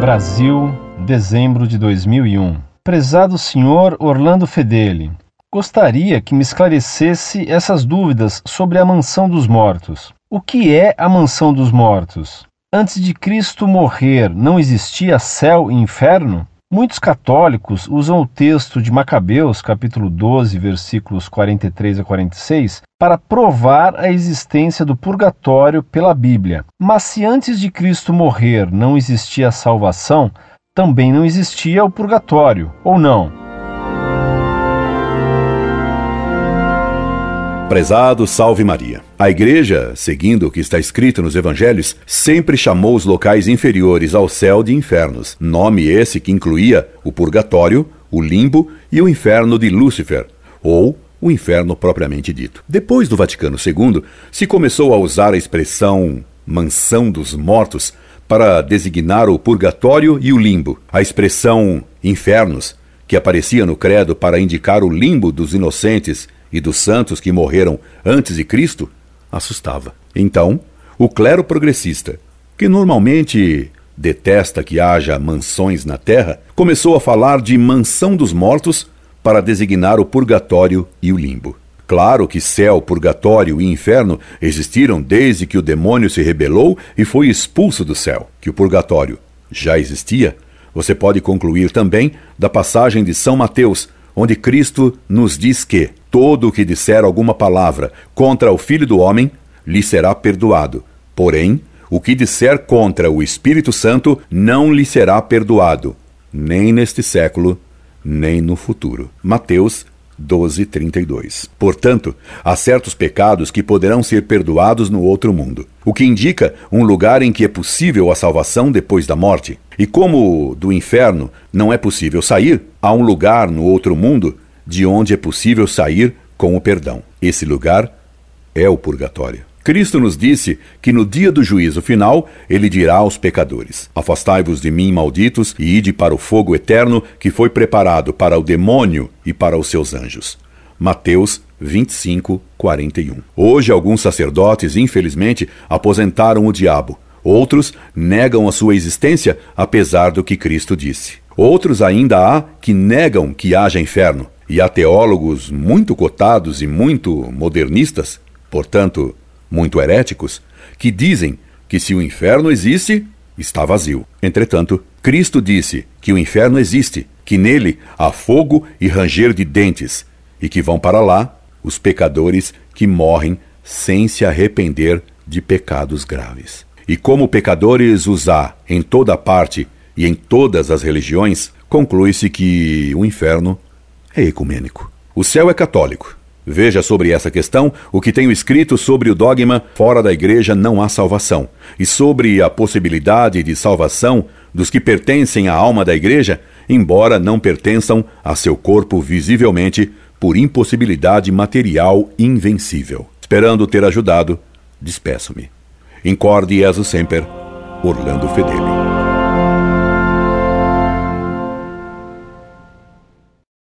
Brasil, dezembro de 2001. Prezado senhor Orlando Fedeli, gostaria que me esclarecesse essas dúvidas sobre a mansão dos mortos. O que é a mansão dos mortos? Antes de Cristo morrer, não existia céu e inferno? Muitos católicos usam o texto de Macabeus, capítulo 12, versículos 43 a 46, para provar a existência do purgatório pela Bíblia. Mas se antes de Cristo morrer não existia a salvação, também não existia o purgatório, ou não? Prezado Salve Maria. A Igreja, seguindo o que está escrito nos Evangelhos, sempre chamou os locais inferiores ao céu de infernos, nome esse que incluía o purgatório, o limbo e o inferno de Lúcifer, ou o inferno propriamente dito. Depois do Vaticano II, se começou a usar a expressão mansão dos mortos para designar o purgatório e o limbo. A expressão infernos, que aparecia no credo para indicar o limbo dos inocentes e dos santos que morreram antes de Cristo assustava. Então, o clero progressista, que normalmente detesta que haja mansões na terra, começou a falar de mansão dos mortos para designar o purgatório e o limbo. Claro que céu, purgatório e inferno existiram desde que o demônio se rebelou e foi expulso do céu. Que o purgatório já existia, você pode concluir também da passagem de São Mateus, onde Cristo nos diz que Todo o que disser alguma palavra contra o Filho do Homem lhe será perdoado. Porém, o que disser contra o Espírito Santo não lhe será perdoado, nem neste século, nem no futuro. Mateus 12:32. Portanto, há certos pecados que poderão ser perdoados no outro mundo, o que indica um lugar em que é possível a salvação depois da morte. E como do inferno não é possível sair, há um lugar no outro mundo de onde é possível sair com o perdão. Esse lugar é o purgatório. Cristo nos disse que no dia do juízo final ele dirá aos pecadores: Afastai-vos de mim, malditos, e ide para o fogo eterno que foi preparado para o demônio e para os seus anjos. Mateus 25, 41. Hoje, alguns sacerdotes, infelizmente, aposentaram o diabo. Outros negam a sua existência, apesar do que Cristo disse. Outros ainda há que negam que haja inferno, e a teólogos muito cotados e muito modernistas, portanto, muito heréticos, que dizem que se o inferno existe, está vazio. Entretanto, Cristo disse que o inferno existe, que nele há fogo e ranger de dentes, e que vão para lá os pecadores que morrem sem se arrepender de pecados graves. E como pecadores os há em toda parte e em todas as religiões, conclui-se que o inferno é ecumênico. O céu é católico. Veja sobre essa questão o que tenho escrito sobre o dogma fora da igreja não há salvação e sobre a possibilidade de salvação dos que pertencem à alma da igreja, embora não pertençam a seu corpo visivelmente por impossibilidade material invencível. Esperando ter ajudado, despeço-me. Incorde Jesus Semper, Orlando Fedeli.